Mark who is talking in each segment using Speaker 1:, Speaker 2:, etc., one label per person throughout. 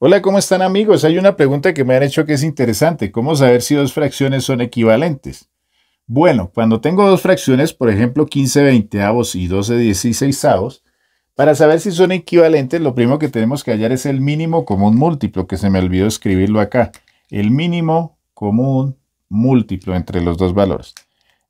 Speaker 1: Hola, ¿cómo están amigos? Hay una pregunta que me han hecho que es interesante. ¿Cómo saber si dos fracciones son equivalentes? Bueno, cuando tengo dos fracciones, por ejemplo 15 veinteavos y 12 dieciséisavos, para saber si son equivalentes, lo primero que tenemos que hallar es el mínimo común múltiplo, que se me olvidó escribirlo acá. El mínimo común múltiplo entre los dos valores.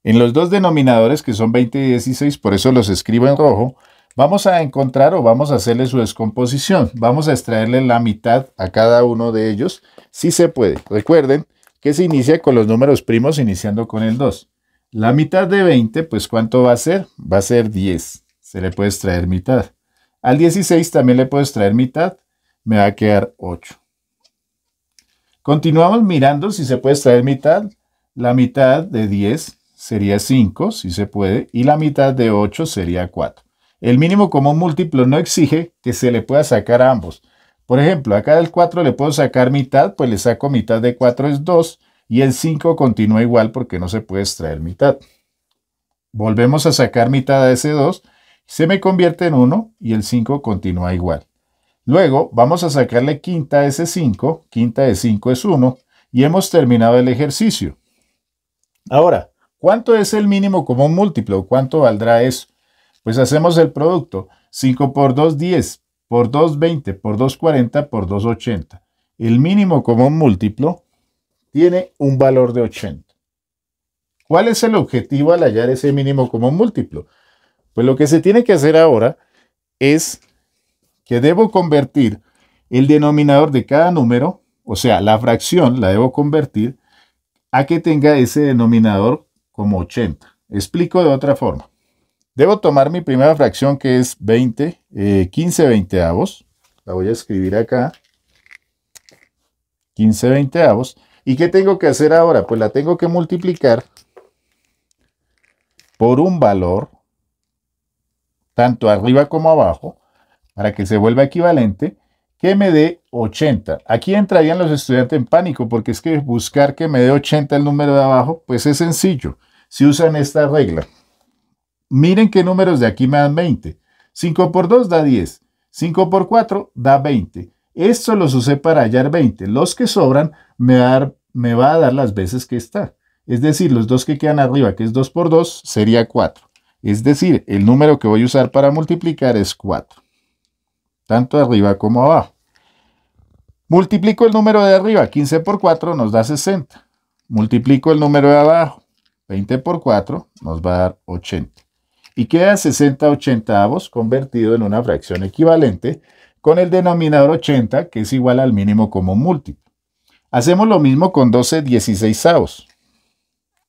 Speaker 1: En los dos denominadores, que son 20 y 16, por eso los escribo en rojo, Vamos a encontrar o vamos a hacerle su descomposición. Vamos a extraerle la mitad a cada uno de ellos, si se puede. Recuerden que se inicia con los números primos iniciando con el 2. La mitad de 20, pues ¿cuánto va a ser? Va a ser 10. Se le puede extraer mitad. Al 16 también le puedo extraer mitad. Me va a quedar 8. Continuamos mirando si se puede extraer mitad. La mitad de 10 sería 5, si se puede, y la mitad de 8 sería 4. El mínimo común múltiplo no exige que se le pueda sacar a ambos. Por ejemplo, acá del 4 le puedo sacar mitad, pues le saco mitad de 4 es 2 y el 5 continúa igual porque no se puede extraer mitad. Volvemos a sacar mitad a ese 2, se me convierte en 1 y el 5 continúa igual. Luego vamos a sacarle quinta a ese 5, quinta de 5 es 1 y hemos terminado el ejercicio. Ahora, ¿cuánto es el mínimo común múltiplo? ¿Cuánto valdrá eso? Pues hacemos el producto. 5 por 2, 10, por 2, 20, por 2, 40, por 2, 80. El mínimo común múltiplo tiene un valor de 80. ¿Cuál es el objetivo al hallar ese mínimo común múltiplo? Pues lo que se tiene que hacer ahora es que debo convertir el denominador de cada número, o sea, la fracción la debo convertir a que tenga ese denominador como 80. Explico de otra forma. Debo tomar mi primera fracción que es 20, eh, 15 veinteavos. La voy a escribir acá. 15 veinteavos. ¿Y qué tengo que hacer ahora? Pues la tengo que multiplicar por un valor, tanto arriba como abajo, para que se vuelva equivalente, que me dé 80. Aquí entrarían los estudiantes en pánico, porque es que buscar que me dé 80 el número de abajo, pues es sencillo, si usan esta regla. Miren qué números de aquí me dan 20. 5 por 2 da 10. 5 por 4 da 20. Esto los usé para hallar 20. Los que sobran me va, a dar, me va a dar las veces que está. Es decir, los dos que quedan arriba, que es 2 por 2, sería 4. Es decir, el número que voy a usar para multiplicar es 4. Tanto arriba como abajo. Multiplico el número de arriba, 15 por 4 nos da 60. Multiplico el número de abajo, 20 por 4 nos va a dar 80 y queda 60 ochentavos, convertido en una fracción equivalente con el denominador 80 que es igual al mínimo común múltiplo. Hacemos lo mismo con 12 16avos.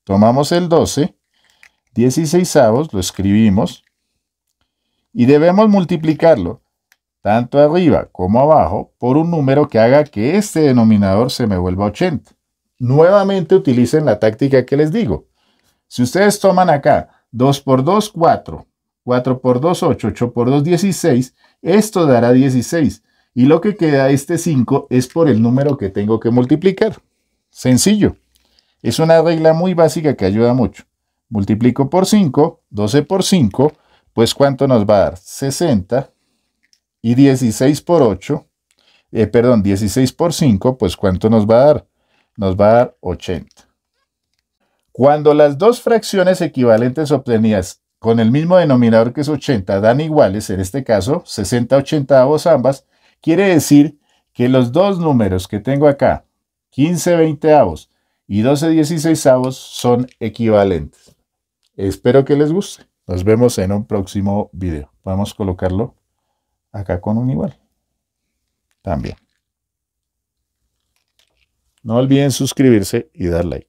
Speaker 1: Tomamos el 12 16 lo escribimos y debemos multiplicarlo tanto arriba como abajo por un número que haga que este denominador se me vuelva 80. Nuevamente utilicen la táctica que les digo. Si ustedes toman acá 2 por 2, 4. 4 por 2, 8. 8 por 2, 16. Esto dará 16. Y lo que queda este 5 es por el número que tengo que multiplicar. Sencillo. Es una regla muy básica que ayuda mucho. Multiplico por 5, 12 por 5, pues ¿cuánto nos va a dar? 60. Y 16 por 8, eh, perdón, 16 por 5, pues ¿cuánto nos va a dar? Nos va a dar 80. Cuando las dos fracciones equivalentes obtenidas con el mismo denominador que es 80 dan iguales, en este caso 60 80 ambas, quiere decir que los dos números que tengo acá, 15 20 avos y 12 16 avos, son equivalentes. Espero que les guste. Nos vemos en un próximo video. Vamos a colocarlo acá con un igual. También. No olviden suscribirse y dar like.